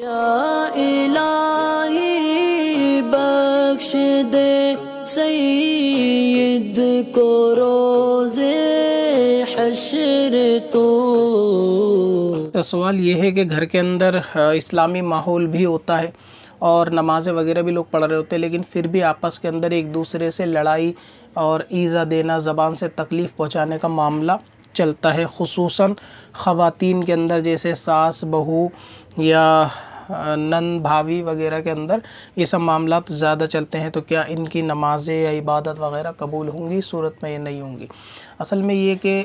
तो।, तो सवाल ये है कि घर के अंदर इस्लामी माहौल भी होता है और नमाज़ें वगैरह भी लोग पढ़ रहे होते हैं लेकिन फिर भी आपस के अंदर एक दूसरे से लड़ाई और ईज़ा देना ज़बान से तकलीफ़ पहुंचाने का मामला चलता है खसूस ख़वातीन के अंदर जैसे सास बहू या नन भावी वगैरह के अंदर ये सब मामला तो ज़्यादा चलते हैं तो क्या इनकी नमाज़ें या इबादत वगैरह कबूल होंगी सूरत में ये नहीं होंगी असल में ये कि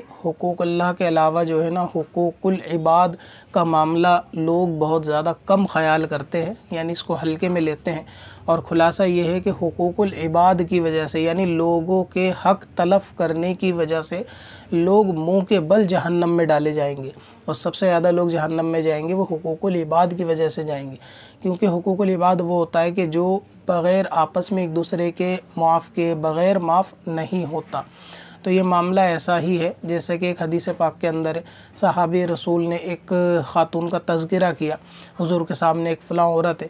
अल्लाह के अलावा जो है ना हकूक़ुल इबाद का मामला लोग बहुत ज़्यादा कम ख्याल करते हैं यानी इसको हल्के में लेते हैं और ख़ुलासा ये है कि हकूक़ुल इबाद की वजह से यानी लोगों के हक तलफ़ करने की वजह से लोग मुँह के बल जहन्नम में डाले जाएंगे और सबसे ज़्यादा लोग जहन्नम में जाएंगे वो हकूक़ुल इबाद की वजह से जाएंगे क्योंकि हकूक़ुल इबाद वो होता है कि जो बग़ैर आपस में एक दूसरे के माफ़ के बग़ैर माफ़ नहीं होता तो ये मामला ऐसा ही है जैसे कि एक हदीस पाक के अंदर है रसूल ने एक ख़ातून का तस्करा किया हुजूर के सामने एक फ़लाँ औरत है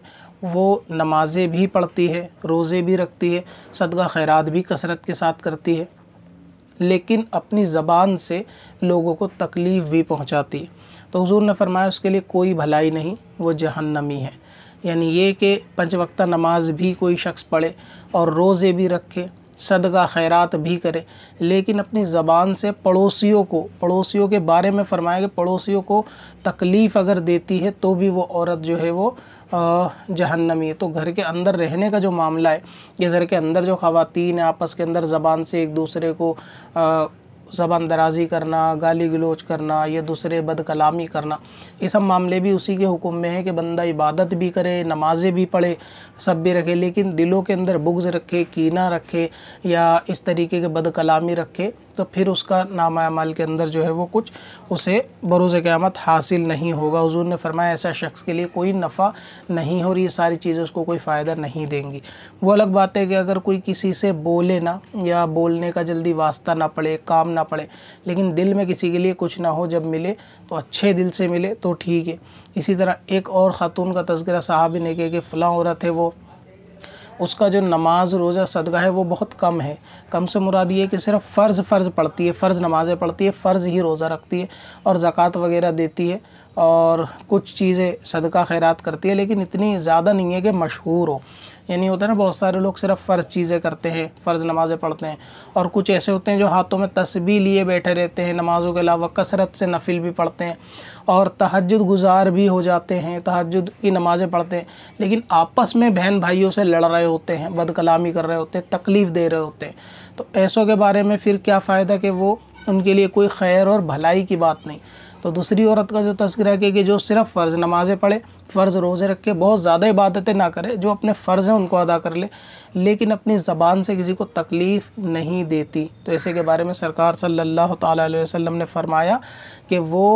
वो नमाज़ें भी पढ़ती है रोज़े भी रखती है सदका खैरात भी कसरत के साथ करती है लेकिन अपनी ज़बान से लोगों को तकलीफ़ भी पहुँचाती है तो हजूर ने फरमाया उसके लिए कोई भलाई नहीं वो जहन्नमी है यानी ये कि पंच वक्ता नमाज भी कोई शख्स पढ़े और रोज़े भी रखे सदका खैरात भी करे लेकिन अपनी ज़बान से पड़ोसियों को पड़ोसियों के बारे में फरमाया कि पड़ोसियों को तकलीफ़ अगर देती है तो भी वो औरत जो है वो जहन्नमी है तो घर के अंदर रहने का जो मामला है ये घर के अंदर जो ख़वातीन है आपस के अंदर ज़बान से एक दूसरे को आ, ज़बान दराजी करना गाली गलोच करना या दूसरे बदकलामी करना ये सब मामले भी उसी के हुक्म में है कि बंदा इबादत भी करे नमाज़ें भी पढ़े सब भी रखे लेकिन दिलों के अंदर बुग्ज़ रखे कीना रखे या इस तरीके के बदकलामी रखे तो फिर उसका नामा अमाल के अंदर जो है वो कुछ उसे बरोज़ क़्यामत हासिल नहीं होगा हजूर ने फरमाया ऐसा शख्स के लिए कोई नफ़ा नहीं हो रही ये सारी चीज़ें उसको कोई फ़ायदा नहीं देंगी वो अलग बात है कि अगर कोई किसी से बोले ना या बोलने का जल्दी वास्ता ना पड़े काम ना पड़े लेकिन दिल में किसी के लिए कुछ ना हो जब मिले तो अच्छे दिल से मिले तो ठीक है इसी तरह एक और ख़ातून का तस्करा साहब ने कहे कि फ़लाँ औरत है वो उसका जो नमाज रोज़ा सदका है वो बहुत कम है कम से मुराद ये कि सिर्फ फ़र्ज़ फ़र्ज़ पढ़ती है फ़र्ज़ नमाज़ें पढ़ती है फ़र्ज़ ही रोज़ा रखती है और ज़क़़त वगैरह देती है और कुछ चीज़ें सदका खैरात करती है लेकिन इतनी ज़्यादा नहीं है कि मशहूर हो यानी होता है ना बहुत सारे लोग सिर्फ फ़र्ज़ चीज़ें करते हैं फ़र्ज़ नमाज़ें पढ़ते हैं और कुछ ऐसे होते हैं जो हाथों में तस्बी लिए बैठे रहते हैं नमाज़ों के अलावा कसरत से नफिल भी पढ़ते हैं और तहजद गुजार भी हो जाते हैं तहजद की नमाज़ें पढ़ते हैं लेकिन आपस में बहन भाइयों से लड़ रहे होते हैं बदकलामी कर रहे होते हैं तकलीफ़ दे रहे होते हैं तो ऐसों के बारे में फिर क्या फ़ायदा कि वो उनके लिए कोई खैर और भलाई की बात नहीं तो दूसरी औरत का जो तस्करा है कि जो सिर्फ़ फ़र्ज़ नमाज़ें पढ़े फ़र्ज़ रोज़े रख के बहुत ज़्यादा इबादतें ना करे जो अपने फ़र्ज़ हैं उनको अदा कर ले लेकिन अपनी ज़बान से किसी को तकलीफ़ नहीं देती तो ऐसे के बारे में सरकार सल्लल्लाहु अलैहि वसल्लम ने फ़रमाया कि वो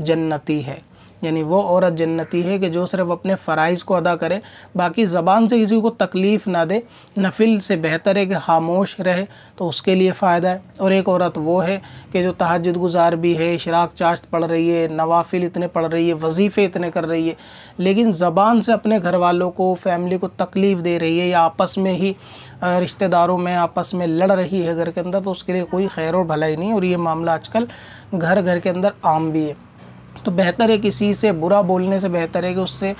जन्नती है यानी वो औरत जन्नती है कि जो सिर्फ अपने फ़राइज़ को अदा करे बाकी ज़बान से किसी को तकलीफ़ ना दे नफिल से बेहतर है कि खामोश रहे तो उसके लिए फ़ायदा है और एक औरत वो है कि जो तहजद गुजार भी है शराक चाश्त पढ़ रही है नवाफिल इतने पढ़ रही है वजीफ़े इतने कर रही है लेकिन ज़बान से अपने घर वालों को फैमिली को तकलीफ़ दे रही है या आपस में ही रिश्तेदारों में आपस में लड़ रही है घर के अंदर तो उसके लिए कोई खैर और भलाई नहीं और ये मामला आजकल घर घर के अंदर आम भी है तो बेहतर है किसी से बुरा बोलने से बेहतर है कि उससे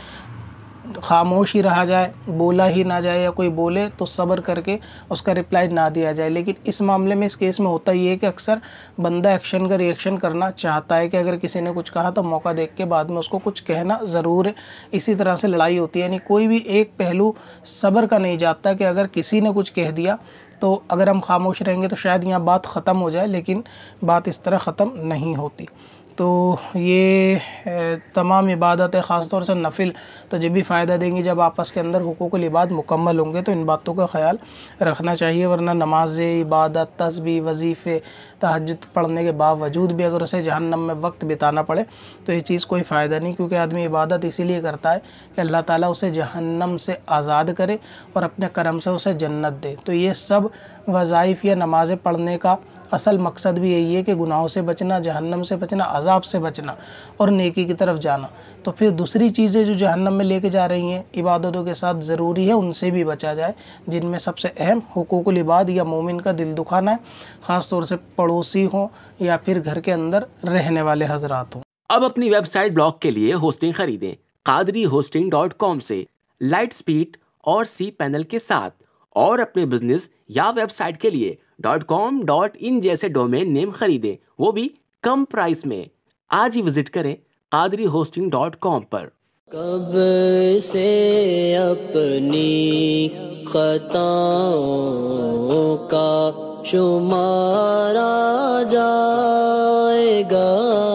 खामोश ही रहा जाए बोला ही ना जाए या कोई बोले तो सब्र करके उसका रिप्लाई ना दिया जाए लेकिन इस मामले में इस केस में होता ये है कि अक्सर बंदा एक्शन का रिएक्शन करना चाहता है कि अगर किसी ने कुछ कहा तो मौका देख के बाद में उसको कुछ कहना ज़रूर है इसी तरह से लड़ाई होती है यानी कोई भी एक पहलू सब्र का नहीं जाता कि अगर किसी ने कुछ कह दिया तो अगर हम खामोश रहेंगे तो शायद यहाँ बात ख़त्म हो जाए लेकिन बात इस तरह ख़त्म नहीं होती तो ये तमाम इबादतें ख़ास तौर से नफिल तो जब भी फ़ायदा देंगी जब आपस के अंदर हकूक़ इबाद मुकम्मल होंगे तो इन बातों का ख्याल रखना चाहिए वरना नमाज़ें इबादत तस्बी वजीफ़े तहज पढ़ने के बावजूद भी अगर उसे जहन्नम में वक्त बिताना पड़े तो ये चीज़ कोई फ़ायदा नहीं क्योंकि आदमी इबादत इसीलिए करता है कि अल्लाह ताली उसे जहन्नम से आज़ाद करे और अपने करम से उसे जन्नत दे तो ये सब वज़ाइफ़ या नमाज़ें पढ़ने का असल मकसद भी यही है कि गुनाहों से बचना जहन्नम से बचना अजाब से बचना और नेकी की तरफ जाना तो फिर दूसरी चीज़ें जो जहन्नम में लेके जा रही हैं इबादतों के साथ ज़रूरी है उनसे भी बचा जाए जिनमें सबसे अहम हकूक़ुल इबाद या मोमिन का दिल दुखाना है ख़ास तौर से पड़ोसी हों या फिर घर के अंदर रहने वाले हजरात हों अब अपनी वेबसाइट ब्लॉग के लिए होस्टिंग खरीदें कादरी होस्टिंग डॉट कॉम से लाइट स्पीड और सी पैनल के साथ और अपने बिजनेस या वेबसाइट के लिए डॉट कॉम डॉट इन जैसे डोमेन नेम खरीदें वो भी कम प्राइस में आज ही विजिट करें कादरी होस्टिंग डॉट कॉम पर कब से अपनी खताओं का शुमारा जाएगा